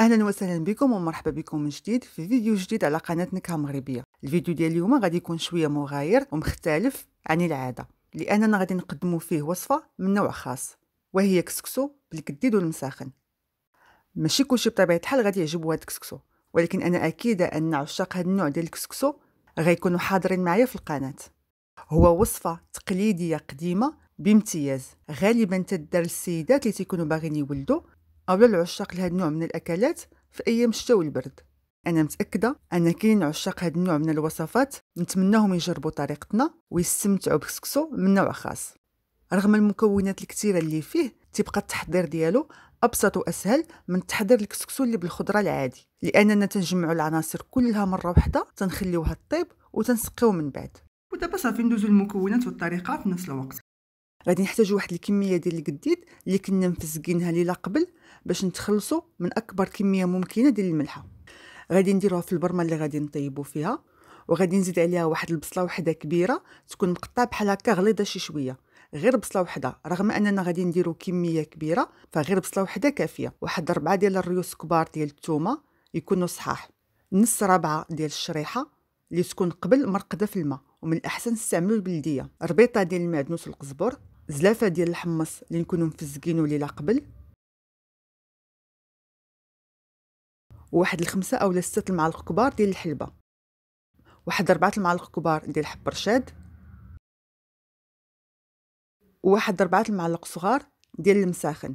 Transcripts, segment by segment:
اهلا وسهلا بكم ومرحبا بكم من جديد في فيديو جديد على قناه نكهه مغربيه الفيديو ديال اليوم غادي يكون شويه مغاير ومختلف عن العاده لاننا غادي نقدموا فيه وصفه من نوع خاص وهي كسكسو بالكديد والمساخن ماشي كلشي بطبيعه الحال غادي يعجبو هاد الكسكسو ولكن انا اكيده ان عشاق هاد النوع ديال الكسكسو غيكونوا حاضرين معايا في القناه هو وصفه تقليديه قديمه بامتياز غالبا تدار للسيدات اللي تيكونوا باغيين يولدوا أو للعشاق لهذا النوع من الأكلات في أيام الشتاء والبرد أنا متأكدة أن كاين عشاق هذا النوع من الوصفات نتمناهم يجربوا طريقتنا ويستمتعوا بكسكسو من نوع خاص رغم المكونات الكثيرة اللي فيه تبقى التحضير ديالو أبسط وأسهل من تحضير الكسكسو اللي بالخضرة العادي لأننا تنجمع العناصر كلها مرة واحدة تنخليوها طيب وتنسقيو من بعد ودابا صافي ندوزو المكونات والطريقه في نفس الوقت غادي نحتاجو واحد الكميه ديال القديد اللي كنا مفزقينها ليله قبل باش نتخلصوا من اكبر كميه ممكنه ديال الملحه غادي نديروها في البرمه اللي غادي نطيبو فيها وغادي نزيد عليها واحد البصله وحده كبيره تكون مقطعه بحال هكا غليظه شي شويه غير بصله وحده رغم اننا غادي نديرو كميه كبيره فغير بصله وحده كافيه واحد ربعه ديال الريوس كبار ديال الثومه يكونوا صحاح نص ربعه ديال الشريحه اللي تكون قبل مرقده في الماء ومن الاحسن تستعملوا البلديه ربيطه ديال المعدنوس والقزبر زلافه ديال الحمص اللي نكونوا مفزقينو ليله قبل وواحد الخمسة اولا ستة المعالق كبار ديال الحلبة واحد ربعة المعالق كبار ديال حب رشاد وواحد ربعة المعالق صغار ديال المساخن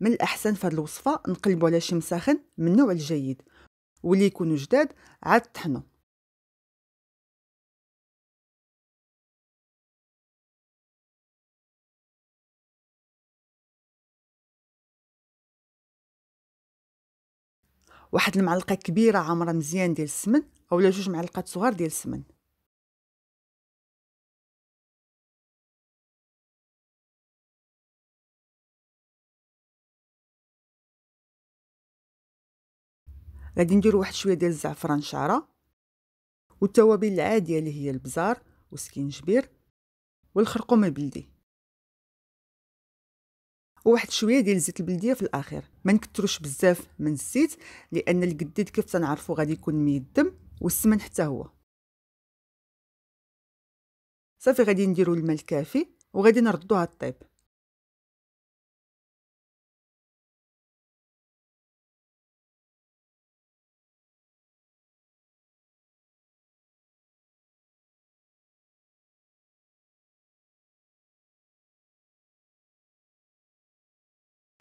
من الاحسن في هذه الوصفه نقلبوا على شي مساخن من النوع الجيد واللي يكونوا جداد عاد طحنوا واحد المعلقه كبيره عامره مزيان ديال السمن اولا جوج معلقات صغار ديال السمن غادي نديرو واحد شويه ديال الزعفران شعره والتوابل العاديه اللي هي البزار وسكينجبير والخرقوم البلدي وواحد شويه ديال الزيت البلديه في الاخير ما نكثروش بزاف من الزيت لان القديد كيف تنعرفوا غادي يكون ميدم والسمن حتى هو صافي غادي نديرو الماء الكافي وغادي نردوها طيب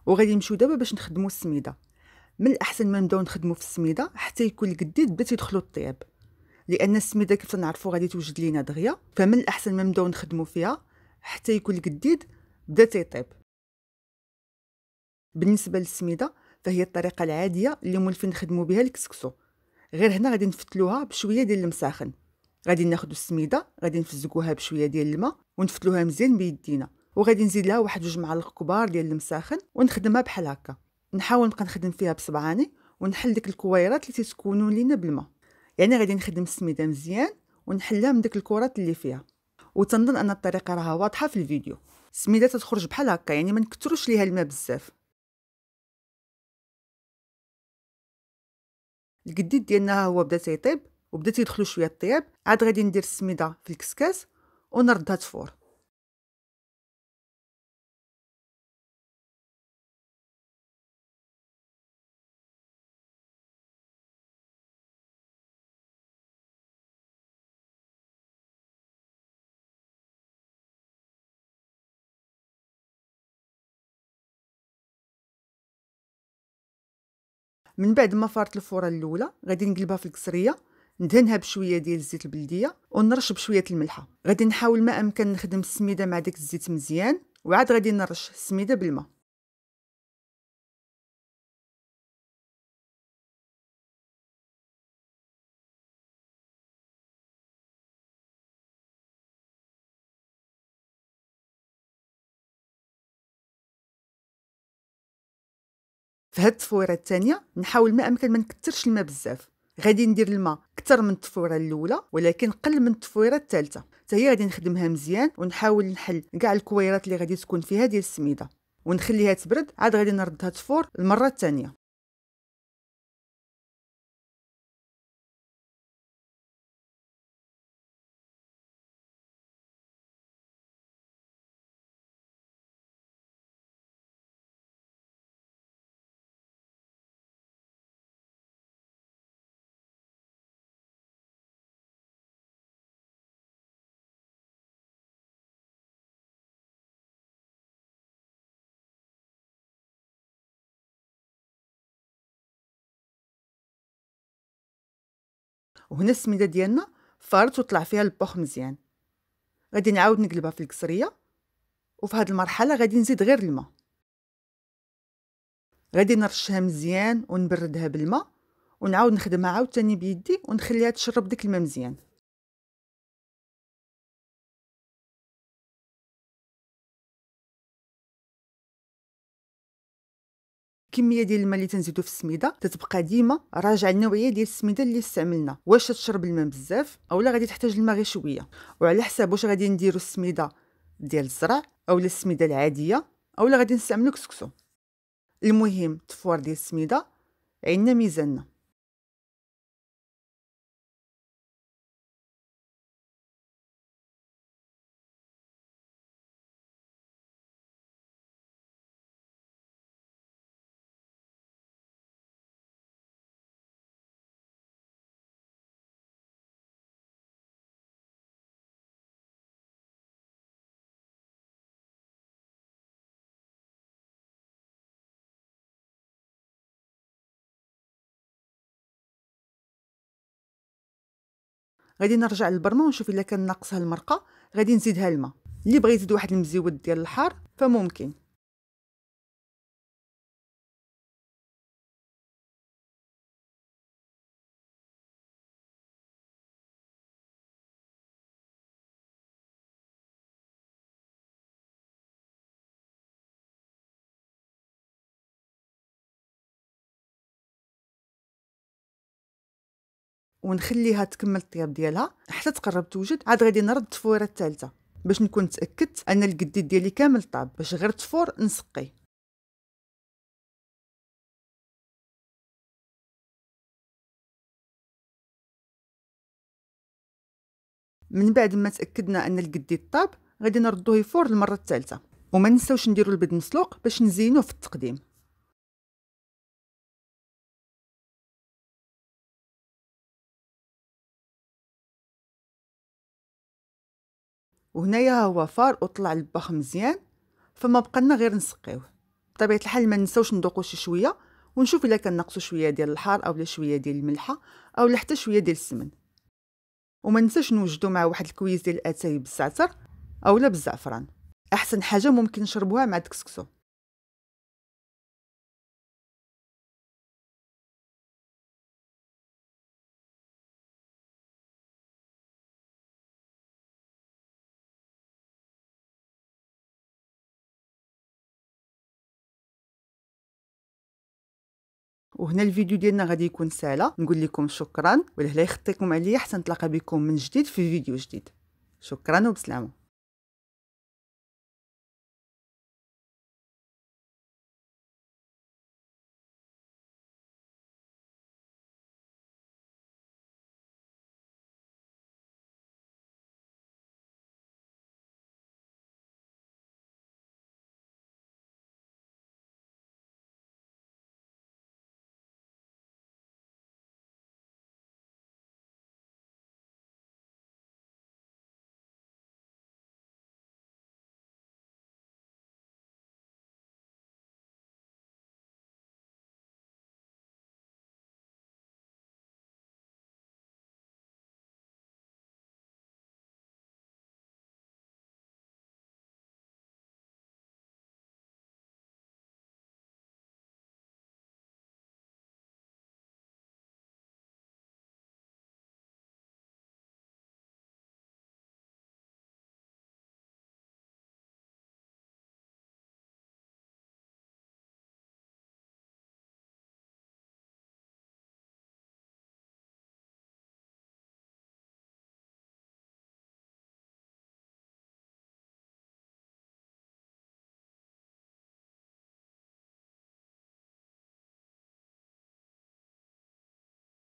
وغادي نمشيو دابا باش نخدمو السميده من الاحسن ما نبداو نخدمو في السميده حتى يكون القديد بدا تيدخلو الطياب لان السميده كيف تنعرفو غادي توجد لينا دغيا فمن الاحسن ما نبداو نخدمو فيها حتى يكون القديد بدا تيطيب بالنسبه للسميده فهي الطريقه العاديه اللي مولفين نخدمو بها الكسكسو غير هنا غادي نفتلوها بشويه ديال المساخن غادي ناخدو السميده غادي نفزقوها بشويه ديال الماء ونفتلوها مزيان بيدينا وغادي نزيد لها واحد جوج معالق كبار ديال المساخن ونخدمها بحال هكا نحاول نبقى نخدم فيها بصبعاني ونحل ديك الكويرات اللي تيتكونوا لينا بالماء يعني غادي نخدم السميده مزيان ونحلها من ديك الكرات اللي فيها وتنظن ان الطريقه راها واضحه في الفيديو السميده تتخرج بحال هكا يعني ما نكثروش ليها الماء بزاف القديد ديالنا هو بدا تيطيب وبدا تيدخلو شويه الطياب عاد غادي ندير السميده في الكسكاس ونردها تفور من بعد ما فارت الفوره الاولى غادي نقلبها في الكسريه ندهنها بشويه ديال الزيت البلديه ونرش بشويه الملحه غادي نحاول ما امكن نخدم السميده مع داك الزيت مزيان وعاد غادي نرش السميده بالماء في هاد التفويره الثانيه نحاول ما امكن ما نكثرش الماء بزاف غادي ندير الماء اكثر من التفويره الاولى ولكن قل من التفويره الثالثه حتى هي غادي نخدمها مزيان ونحاول نحل كاع الكويرات اللي غادي تكون فيها ديال السميده ونخليها تبرد عاد غادي نردها تفور المره الثانيه وهنا السميده ديالنا فارت وطلع فيها البوخ مزيان غادي نعاود نقلبها في الكسريه وفي هذه المرحله غادي نزيد غير الماء غادي نرشها مزيان ونبردها بالماء ونعاود نخدمها عاوتاني بيدي ونخليها تشرب ديك الماء مزيان الكميه ديال الماء اللي تنزيدو في السميده تتبقى ديما راجعه النوعيه ديال السميده اللي استعملنا واش تشرب الماء بزاف اولا غادي تحتاج الماء غير شويه وعلى حساب واش غادي نديرو السميده ديال الزرع اولا السميده العاديه اولا غادي نستعملو كسكسو المهم تفوار ديال السميده عندنا ميزاننا غادي نرجع للبرمه ونشوف الا كان ناقصها المرقه غادي نزيدها الماء اللي بغى يزيد واحد المزيود ديال الحار فممكن ونخليها تكمل الطياب ديالها حتى تقرب توجد عاد غادي نرد التفويره الثالثه باش نكون تاكدت ان القديد ديالي كامل طاب باش غير تفور نسقيه من بعد ما تاكدنا ان القديد طاب غادي نردوه يفور المره الثالثه وما ننساوش نديرو البيض مسلوق باش نزينوه في التقديم وهنايا هو فار وطلع البخ مزيان فما بقلنا غير نسقيوه بطبيعه الحال ما نساوش ندوقو شي شويه ونشوف الا كنقصو شويه ديال الحار اولا شويه ديال الملحه اولا حتى شويه ديال السمن وما ننساش نوجدو مع واحد الكويس ديال الاتاي بالزعتر اولا بالزعفران احسن حاجه ممكن نشربوها مع الكسكسو وهنا الفيديو ديالنا غادي يكون سالة نقول لكم شكرا والهلا يخطيكم عليا حتى نتلاقى بكم من جديد في فيديو جديد شكرا وبسلامه